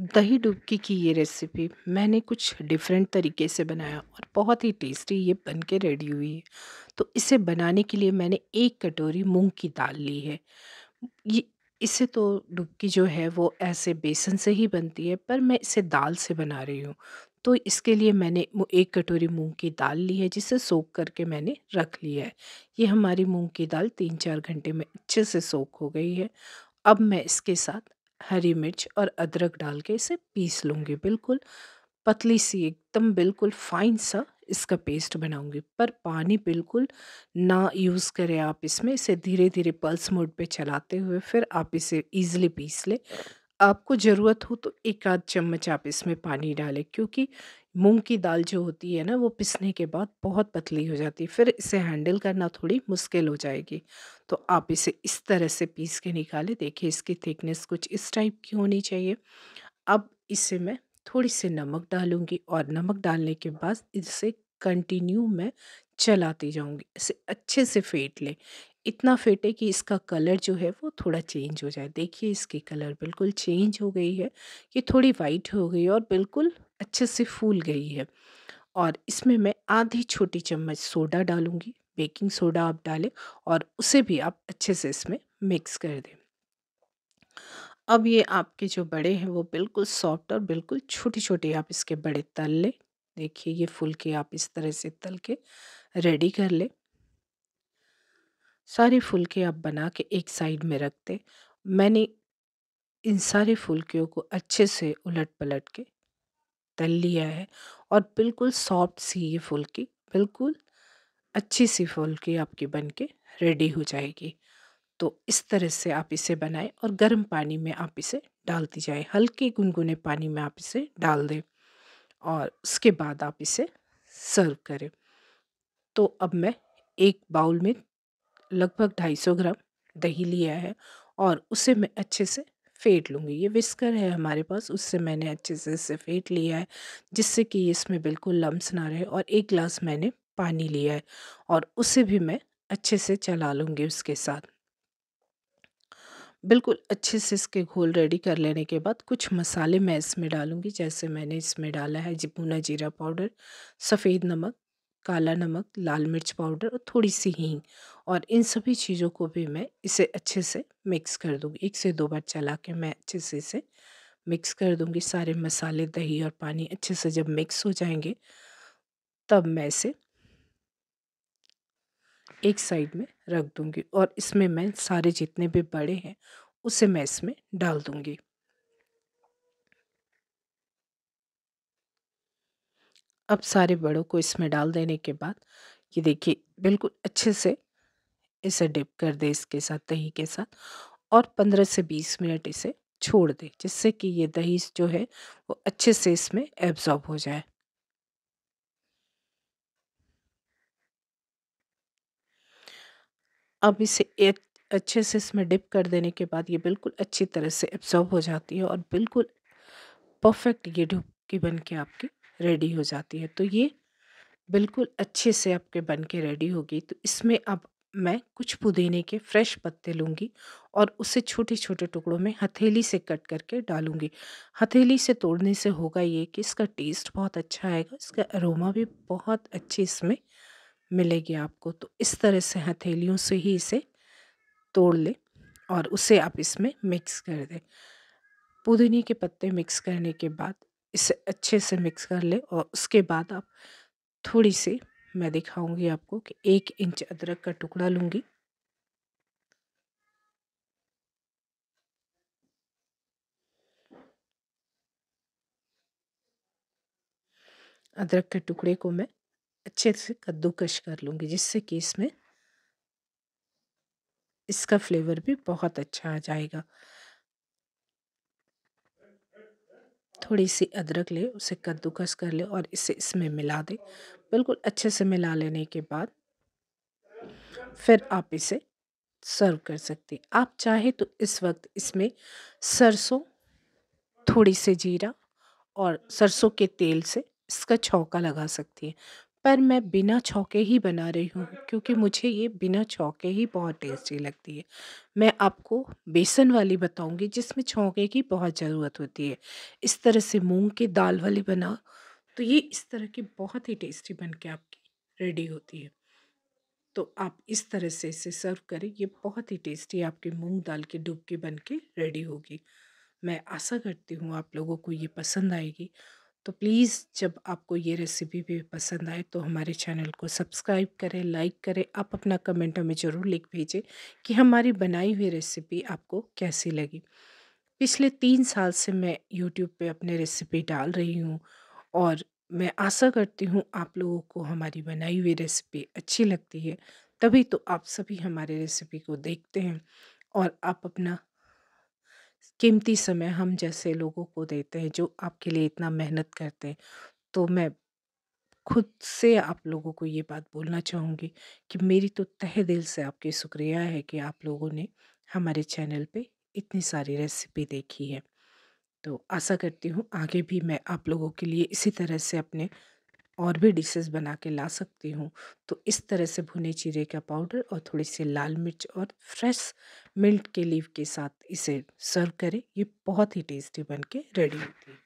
दही डुबकी की ये रेसिपी मैंने कुछ डिफरेंट तरीके से बनाया और बहुत ही टेस्टी ये बन के रेडी हुई है तो इसे बनाने के लिए मैंने एक कटोरी मूंग की दाल ली है ये इसे तो डुबकी जो है वो ऐसे बेसन से ही बनती है पर मैं इसे दाल से बना रही हूँ तो इसके लिए मैंने एक कटोरी मूंग की दाल ली है जिसे सोख करके मैंने रख लिया है ये हमारी मूंग की दाल तीन चार घंटे में अच्छे से सोख हो गई है अब मैं इसके साथ हरी मिर्च और अदरक डाल के इसे पीस लूँगी बिल्कुल पतली सी एकदम बिल्कुल फाइन सा इसका पेस्ट बनाऊंगी पर पानी बिल्कुल ना यूज़ करें आप इसमें इसे धीरे धीरे पल्स मोड पे चलाते हुए फिर आप इसे ईज़िली पीस लें आपको ज़रूरत हो तो एक आध चम्मच आप इसमें पानी डालें क्योंकि मूंग की दाल जो होती है ना वो पिसने के बाद बहुत पतली हो जाती है फिर इसे हैंडल करना थोड़ी मुश्किल हो जाएगी तो आप इसे इस तरह से पीस के निकालें देखिए इसकी थिकनेस कुछ इस टाइप की होनी चाहिए अब इसे मैं थोड़ी सी नमक डालूंगी और नमक डालने के बाद इसे कंटिन्यू मैं चलाती जाऊंगी इसे अच्छे से फेंट लें इतना फिट है कि इसका कलर जो है वो थोड़ा चेंज हो जाए देखिए इसकी कलर बिल्कुल चेंज हो गई है ये थोड़ी वाइट हो गई और बिल्कुल अच्छे से फूल गई है और इसमें मैं आधी छोटी चम्मच सोडा डालूंगी बेकिंग सोडा आप डालें और उसे भी आप अच्छे से इसमें मिक्स कर दें अब ये आपके जो बड़े हैं वो बिल्कुल सॉफ्ट और बिल्कुल छोटे छोटे आप इसके बड़े तल लें देखिए ये फुल के आप इस तरह से तल के रेडी कर लें सारे फुलके आप बना के एक साइड में रख दें मैंने इन सारे फुलकियों को अच्छे से उलट पलट के तल लिया है और बिल्कुल सॉफ्ट सी ये फुलकी बिल्कुल अच्छी सी फुलकी आपकी बन के रेडी हो जाएगी तो इस तरह से आप इसे बनाएं और गर्म पानी में आप इसे डालती जाए हल्के गुनगुने पानी में आप इसे डाल दें और उसके बाद आप इसे सर्व करें तो अब मैं एक बाउल में लगभग 250 ग्राम दही लिया है और उसे मैं अच्छे से फेंट लूँगी ये विस्कर है हमारे पास उससे मैंने अच्छे से इसे फेंट लिया है जिससे कि इसमें बिल्कुल लम्स ना रहे और एक गिलास मैंने पानी लिया है और उसे भी मैं अच्छे से चला लूँगी उसके साथ बिल्कुल अच्छे से इसके घोल रेडी कर लेने के बाद कुछ मसाले मैं इसमें डालूँगी जैसे मैंने इसमें डाला है जिपूना जीरा पाउडर सफ़ेद नमक काला नमक लाल मिर्च पाउडर और थोड़ी सी हींग और इन सभी चीज़ों को भी मैं इसे अच्छे से मिक्स कर दूँगी एक से दो बार चला के मैं अच्छे से इसे मिक्स कर दूँगी सारे मसाले दही और पानी अच्छे से जब मिक्स हो जाएंगे तब मैं इसे एक साइड में रख दूँगी और इसमें मैं सारे जितने भी बड़े हैं उसे मैं इसमें डाल दूँगी अब सारे बड़ों को इसमें डाल देने के बाद ये देखिए बिल्कुल अच्छे से इसे डिप कर दे इसके साथ दही के साथ और 15 से 20 मिनट इसे छोड़ दे जिससे कि ये दही जो है वो अच्छे से इसमें एब्जॉर्ब हो जाए अब इसे एक अच्छे से इसमें डिप कर देने के बाद ये बिल्कुल अच्छी तरह से एब्जॉर्ब हो जाती है और बिल्कुल परफेक्ट ये डुबकी बन के आपकी रेडी हो जाती है तो ये बिल्कुल अच्छे से आपके बन के रेडी होगी तो इसमें अब मैं कुछ पुदीने के फ्रेश पत्ते लूँगी और उसे छोटे छोटे टुकड़ों में हथेली से कट करके डालूँगी हथेली से तोड़ने से होगा ये कि इसका टेस्ट बहुत अच्छा आएगा इसका अरोमा भी बहुत अच्छे इसमें मिलेगी आपको तो इस तरह से हथेलियों से ही इसे तोड़ लें और उसे आप इसमें मिक्स कर दें पुदीने के पत्ते मिक्स करने के बाद इसे अच्छे से मिक्स कर ले और उसके बाद आप थोड़ी सी मैं दिखाऊंगी आपको कि एक इंच अदरक का टुकड़ा लूंगी अदरक के टुकड़े को मैं अच्छे से कद्दूकश कर लूंगी जिससे कि इसमें इसका फ्लेवर भी बहुत अच्छा आ जाएगा थोड़ी सी अदरक ले उसे कद्दूकस कर ले और इसे इसमें मिला दे बिल्कुल अच्छे से मिला लेने के बाद फिर आप इसे सर्व कर सकते हैं आप चाहे तो इस वक्त इसमें सरसों थोड़ी से जीरा और सरसों के तेल से इसका छौका लगा सकती हैं पर मैं बिना छौंके ही बना रही हूँ क्योंकि मुझे ये बिना छौके ही बहुत टेस्टी लगती है मैं आपको बेसन वाली बताऊँगी जिसमें छौंके की बहुत ज़रूरत होती है इस तरह से मूंग की दाल वाली बनाओ तो ये इस तरह की बहुत ही टेस्टी बन के आपकी रेडी होती है तो आप इस तरह से इसे सर्व करें ये बहुत ही टेस्टी आपकी मूंग दाल की डुबकी बन के रेडी होगी मैं आशा करती हूँ आप लोगों को ये पसंद आएगी तो प्लीज़ जब आपको ये रेसिपी भी पसंद आए तो हमारे चैनल को सब्सक्राइब करें लाइक करें आप अपना कमेंट हमें ज़रूर लिख भेजें कि हमारी बनाई हुई रेसिपी आपको कैसी लगी पिछले तीन साल से मैं यूट्यूब पे अपने रेसिपी डाल रही हूँ और मैं आशा करती हूँ आप लोगों को हमारी बनाई हुई रेसिपी अच्छी लगती है तभी तो आप सभी हमारे रेसिपी को देखते हैं और आप अपना कीमती समय हम जैसे लोगों को देते हैं जो आपके लिए इतना मेहनत करते हैं तो मैं खुद से आप लोगों को ये बात बोलना चाहूँगी कि मेरी तो तहे दिल से आपके शुक्रिया है कि आप लोगों ने हमारे चैनल पे इतनी सारी रेसिपी देखी है तो आशा करती हूँ आगे भी मैं आप लोगों के लिए इसी तरह से अपने और भी डिशेस बना के ला सकती हूँ तो इस तरह से भुने चीरे का पाउडर और थोड़ी सी लाल मिर्च और फ्रेश मिल्ट के लीव के साथ इसे सर्व करें ये बहुत ही टेस्टी बन के रेडी होती है